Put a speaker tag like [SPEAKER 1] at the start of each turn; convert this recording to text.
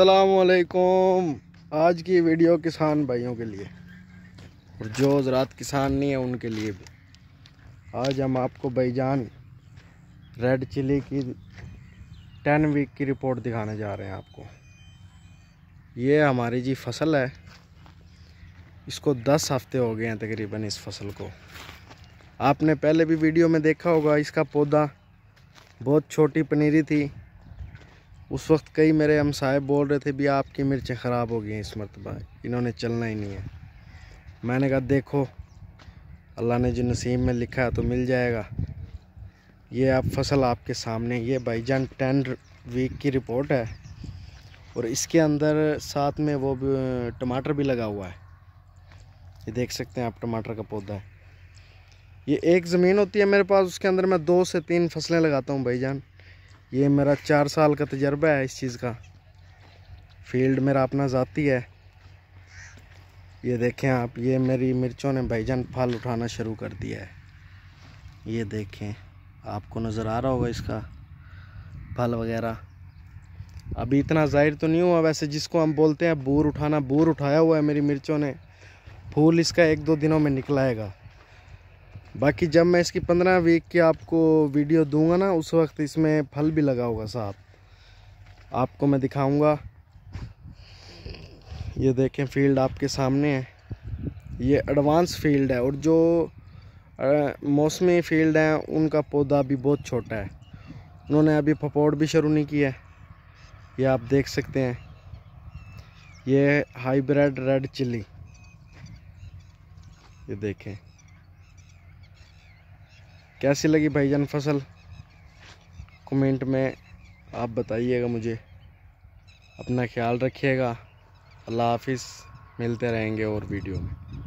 [SPEAKER 1] असलकुम आज की वीडियो किसान भाइयों के लिए और जो ज़रात किसान नहीं है उनके लिए भी आज हम आपको भाईजान रेड चिली की टेन वीक की रिपोर्ट दिखाने जा रहे हैं आपको ये हमारी जी फसल है इसको दस हफ्ते हो गए हैं तकरीबन इस फसल को आपने पहले भी वीडियो में देखा होगा इसका पौधा बहुत छोटी पनीरी थी उस वक्त कई मेरे हम हमसाए बोल रहे थे भी आपकी मिर्चें ख़राब हो गई हैं इस मरतबा इन्होंने चलना ही नहीं है मैंने कहा देखो अल्लाह ने जो नसीब में लिखा है तो मिल जाएगा ये अब फसल आपके सामने ये भाईजान टेन वीक की रिपोर्ट है और इसके अंदर साथ में वो भी टमाटर भी लगा हुआ है ये देख सकते हैं आप टमाटर का पौधा है ये एक ज़मीन होती है मेरे पास उसके अंदर मैं दो से तीन फसलें लगाता हूँ भाईजान ये मेरा चार साल का तजर्बा है इस चीज़ का फील्ड मेरा अपना ज़ाती है ये देखें आप ये मेरी मिर्चों ने भाईजान फल उठाना शुरू कर दिया है ये देखें आपको नज़र आ रहा होगा इसका फल वगैरह अभी इतना ज़ाहिर तो नहीं हुआ वैसे जिसको हम बोलते हैं बूर उठाना बूर उठाया हुआ है मेरी मिर्चों ने फूल इसका एक दो दिनों में निकलाएगा बाकी जब मैं इसकी पंद्रह वीक की आपको वीडियो दूंगा ना उस वक्त इसमें फल भी लगा होगा साहब आपको मैं दिखाऊंगा ये देखें फील्ड आपके सामने है ये एडवांस फील्ड है और जो मौसमी फील्ड हैं उनका पौधा भी बहुत छोटा है उन्होंने अभी पपोड़ भी शुरू नहीं किया है ये आप देख सकते हैं ये हाइब्रिड रेड चिल्ली ये देखें कैसी लगी भाईजान फसल कमेंट में आप बताइएगा मुझे अपना ख्याल रखिएगा अल्लाह हाफिज़ मिलते रहेंगे और वीडियो में